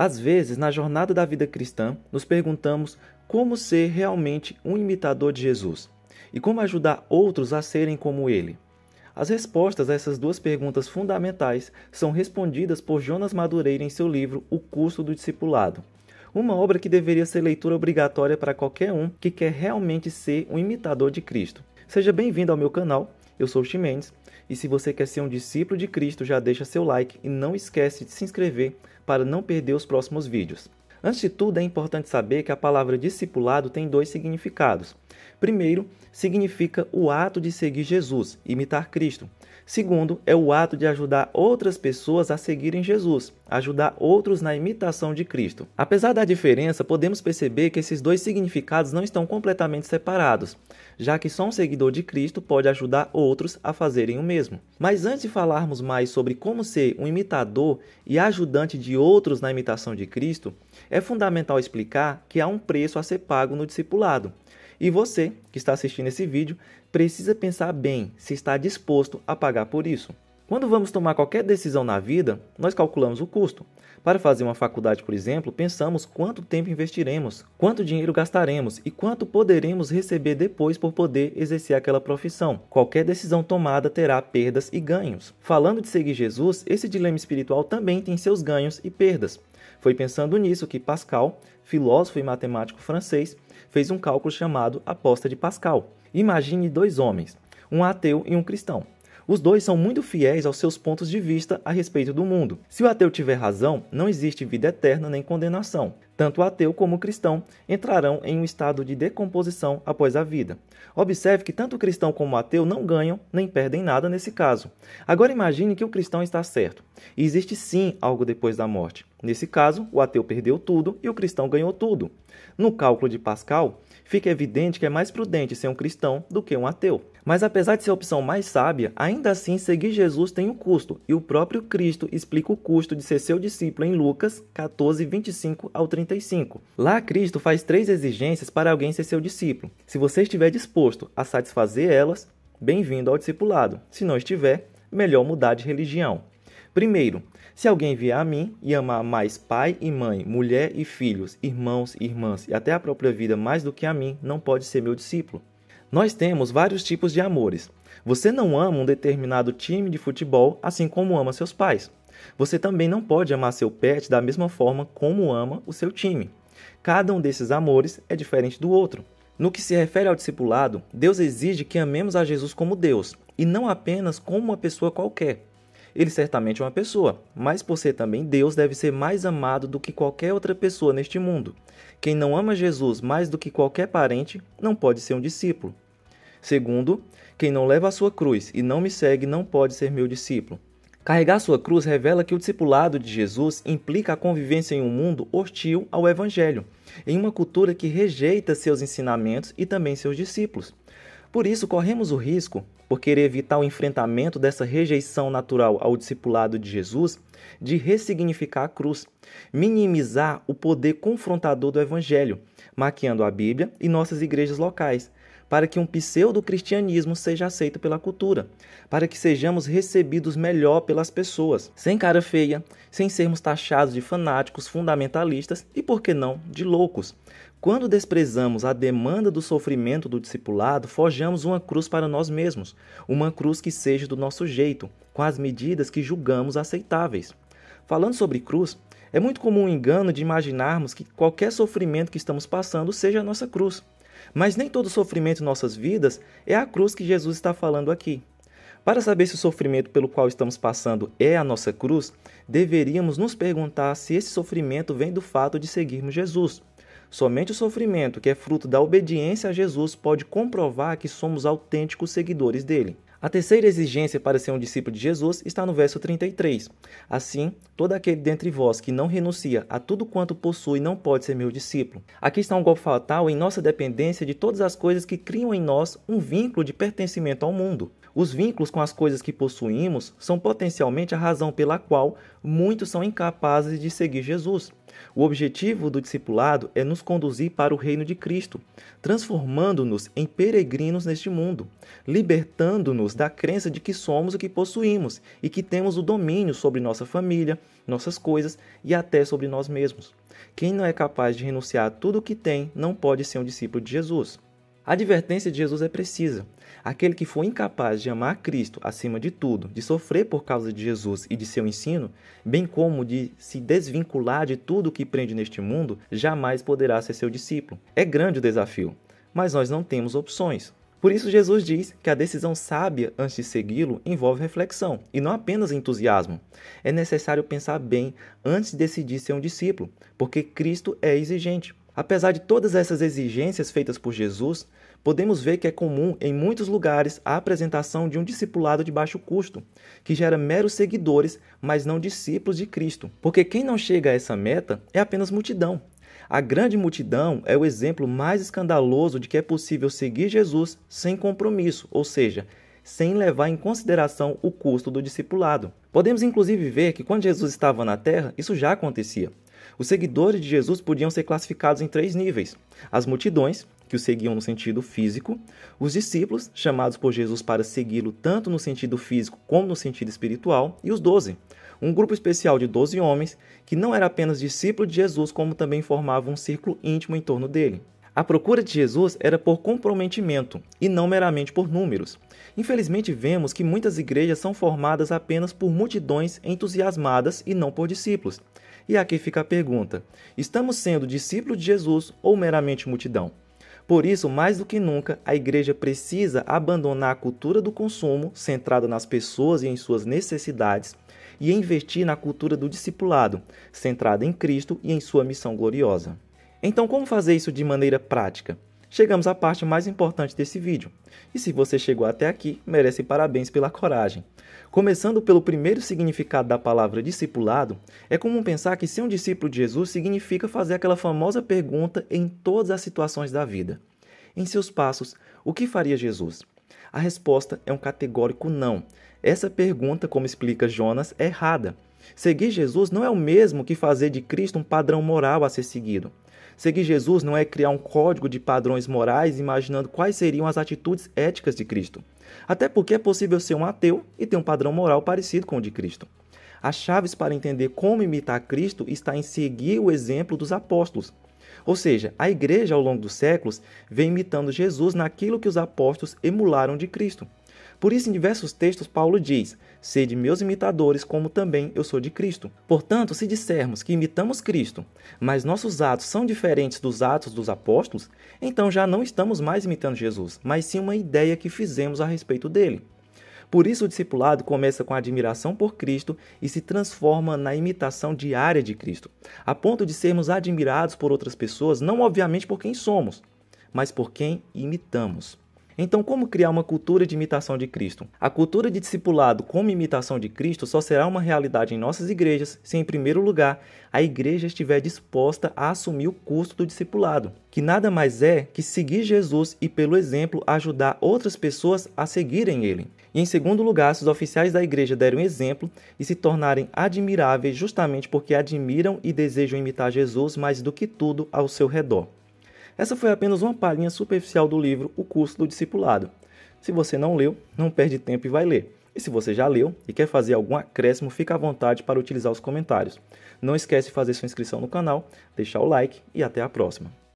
Às vezes, na jornada da vida cristã, nos perguntamos como ser realmente um imitador de Jesus e como ajudar outros a serem como ele. As respostas a essas duas perguntas fundamentais são respondidas por Jonas Madureira em seu livro O Curso do Discipulado, uma obra que deveria ser leitura obrigatória para qualquer um que quer realmente ser um imitador de Cristo. Seja bem-vindo ao meu canal, eu sou o Chimendes e se você quer ser um discípulo de Cristo, já deixa seu like e não esquece de se inscrever para não perder os próximos vídeos. Antes de tudo, é importante saber que a palavra discipulado tem dois significados. Primeiro, significa o ato de seguir Jesus, imitar Cristo. Segundo, é o ato de ajudar outras pessoas a seguirem Jesus, ajudar outros na imitação de Cristo. Apesar da diferença, podemos perceber que esses dois significados não estão completamente separados, já que só um seguidor de Cristo pode ajudar outros a fazerem o mesmo. Mas antes de falarmos mais sobre como ser um imitador e ajudante de outros na imitação de Cristo, é fundamental explicar que há um preço a ser pago no discipulado. E você que está assistindo esse vídeo precisa pensar bem se está disposto a pagar por isso. Quando vamos tomar qualquer decisão na vida, nós calculamos o custo. Para fazer uma faculdade, por exemplo, pensamos quanto tempo investiremos, quanto dinheiro gastaremos e quanto poderemos receber depois por poder exercer aquela profissão. Qualquer decisão tomada terá perdas e ganhos. Falando de seguir Jesus, esse dilema espiritual também tem seus ganhos e perdas. Foi pensando nisso que Pascal, filósofo e matemático francês, fez um cálculo chamado aposta de Pascal. Imagine dois homens, um ateu e um cristão. Os dois são muito fiéis aos seus pontos de vista a respeito do mundo. Se o ateu tiver razão, não existe vida eterna nem condenação. Tanto o ateu como o cristão entrarão em um estado de decomposição após a vida. Observe que tanto o cristão como o ateu não ganham nem perdem nada nesse caso. Agora imagine que o cristão está certo. E existe sim algo depois da morte. Nesse caso, o ateu perdeu tudo e o cristão ganhou tudo. No cálculo de Pascal, fica evidente que é mais prudente ser um cristão do que um ateu. Mas apesar de ser a opção mais sábia, ainda assim seguir Jesus tem um custo, e o próprio Cristo explica o custo de ser seu discípulo em Lucas 14, 25 ao 35. Lá, Cristo faz três exigências para alguém ser seu discípulo. Se você estiver disposto a satisfazer elas, bem-vindo ao discipulado. Se não estiver, melhor mudar de religião. Primeiro, se alguém vier a mim e amar mais pai e mãe, mulher e filhos, irmãos e irmãs e até a própria vida mais do que a mim, não pode ser meu discípulo. Nós temos vários tipos de amores. Você não ama um determinado time de futebol assim como ama seus pais. Você também não pode amar seu pet da mesma forma como ama o seu time. Cada um desses amores é diferente do outro. No que se refere ao discipulado, Deus exige que amemos a Jesus como Deus e não apenas como uma pessoa qualquer. Ele certamente é uma pessoa, mas por ser também Deus, deve ser mais amado do que qualquer outra pessoa neste mundo. Quem não ama Jesus mais do que qualquer parente não pode ser um discípulo. Segundo, quem não leva a sua cruz e não me segue não pode ser meu discípulo. Carregar sua cruz revela que o discipulado de Jesus implica a convivência em um mundo hostil ao Evangelho, em uma cultura que rejeita seus ensinamentos e também seus discípulos. Por isso, corremos o risco, por querer evitar o enfrentamento dessa rejeição natural ao discipulado de Jesus, de ressignificar a cruz, minimizar o poder confrontador do Evangelho maquiando a Bíblia e nossas igrejas locais, para que um pseudo-cristianismo seja aceito pela cultura, para que sejamos recebidos melhor pelas pessoas, sem cara feia, sem sermos taxados de fanáticos, fundamentalistas e, por que não, de loucos. Quando desprezamos a demanda do sofrimento do discipulado, forjamos uma cruz para nós mesmos, uma cruz que seja do nosso jeito, com as medidas que julgamos aceitáveis. Falando sobre cruz, é muito comum o engano de imaginarmos que qualquer sofrimento que estamos passando seja a nossa cruz. Mas nem todo sofrimento em nossas vidas é a cruz que Jesus está falando aqui. Para saber se o sofrimento pelo qual estamos passando é a nossa cruz, deveríamos nos perguntar se esse sofrimento vem do fato de seguirmos Jesus. Somente o sofrimento que é fruto da obediência a Jesus pode comprovar que somos autênticos seguidores dele. A terceira exigência para ser um discípulo de Jesus está no verso 33. Assim, todo aquele dentre vós que não renuncia a tudo quanto possui não pode ser meu discípulo. Aqui está um golpe fatal em nossa dependência de todas as coisas que criam em nós um vínculo de pertencimento ao mundo. Os vínculos com as coisas que possuímos são potencialmente a razão pela qual muitos são incapazes de seguir Jesus. O objetivo do discipulado é nos conduzir para o reino de Cristo, transformando-nos em peregrinos neste mundo, libertando-nos da crença de que somos o que possuímos e que temos o domínio sobre nossa família, nossas coisas e até sobre nós mesmos. Quem não é capaz de renunciar a tudo o que tem não pode ser um discípulo de Jesus. A advertência de Jesus é precisa. Aquele que for incapaz de amar Cristo acima de tudo, de sofrer por causa de Jesus e de seu ensino, bem como de se desvincular de tudo o que prende neste mundo, jamais poderá ser seu discípulo. É grande o desafio, mas nós não temos opções. Por isso, Jesus diz que a decisão sábia antes de segui-lo envolve reflexão e não apenas entusiasmo. É necessário pensar bem antes de decidir ser um discípulo, porque Cristo é exigente. Apesar de todas essas exigências feitas por Jesus, podemos ver que é comum em muitos lugares a apresentação de um discipulado de baixo custo, que gera meros seguidores, mas não discípulos de Cristo. Porque quem não chega a essa meta é apenas multidão. A grande multidão é o exemplo mais escandaloso de que é possível seguir Jesus sem compromisso, ou seja, sem levar em consideração o custo do discipulado. Podemos inclusive ver que quando Jesus estava na terra, isso já acontecia. Os seguidores de Jesus podiam ser classificados em três níveis: as multidões, que o seguiam no sentido físico, os discípulos, chamados por Jesus para segui-lo tanto no sentido físico como no sentido espiritual, e os doze, um grupo especial de doze homens que não era apenas discípulo de Jesus, como também formava um círculo íntimo em torno dele. A procura de Jesus era por comprometimento e não meramente por números. Infelizmente, vemos que muitas igrejas são formadas apenas por multidões entusiasmadas e não por discípulos. E aqui fica a pergunta: estamos sendo discípulos de Jesus ou meramente multidão? Por isso, mais do que nunca, a igreja precisa abandonar a cultura do consumo, centrada nas pessoas e em suas necessidades, e investir na cultura do discipulado, centrada em Cristo e em sua missão gloriosa. Então, como fazer isso de maneira prática? Chegamos à parte mais importante desse vídeo. E se você chegou até aqui, merece parabéns pela coragem. Começando pelo primeiro significado da palavra discipulado, é comum pensar que ser um discípulo de Jesus significa fazer aquela famosa pergunta em todas as situações da vida. Em seus passos, o que faria Jesus? A resposta é um categórico não. Essa pergunta, como explica Jonas, é errada. Seguir Jesus não é o mesmo que fazer de Cristo um padrão moral a ser seguido. Seguir Jesus não é criar um código de padrões morais imaginando quais seriam as atitudes éticas de Cristo. Até porque é possível ser um ateu e ter um padrão moral parecido com o de Cristo. As chaves para entender como imitar Cristo está em seguir o exemplo dos apóstolos. Ou seja, a igreja ao longo dos séculos vem imitando Jesus naquilo que os apóstolos emularam de Cristo. Por isso, em diversos textos, Paulo diz: Sede meus imitadores, como também eu sou de Cristo. Portanto, se dissermos que imitamos Cristo, mas nossos atos são diferentes dos atos dos apóstolos, então já não estamos mais imitando Jesus, mas sim uma ideia que fizemos a respeito dele. Por isso, o discipulado começa com a admiração por Cristo e se transforma na imitação diária de Cristo, a ponto de sermos admirados por outras pessoas, não obviamente por quem somos, mas por quem imitamos. Então, como criar uma cultura de imitação de Cristo? A cultura de discipulado como imitação de Cristo só será uma realidade em nossas igrejas se, em primeiro lugar, a igreja estiver disposta a assumir o custo do discipulado, que nada mais é que seguir Jesus e, pelo exemplo, ajudar outras pessoas a seguirem ele. E, em segundo lugar, se os oficiais da igreja derem um exemplo e se tornarem admiráveis justamente porque admiram e desejam imitar Jesus mais do que tudo ao seu redor. Essa foi apenas uma palhinha superficial do livro O Curso do Discipulado. Se você não leu, não perde tempo e vai ler. E se você já leu e quer fazer algum acréscimo, fica à vontade para utilizar os comentários. Não esquece de fazer sua inscrição no canal, deixar o like e até a próxima.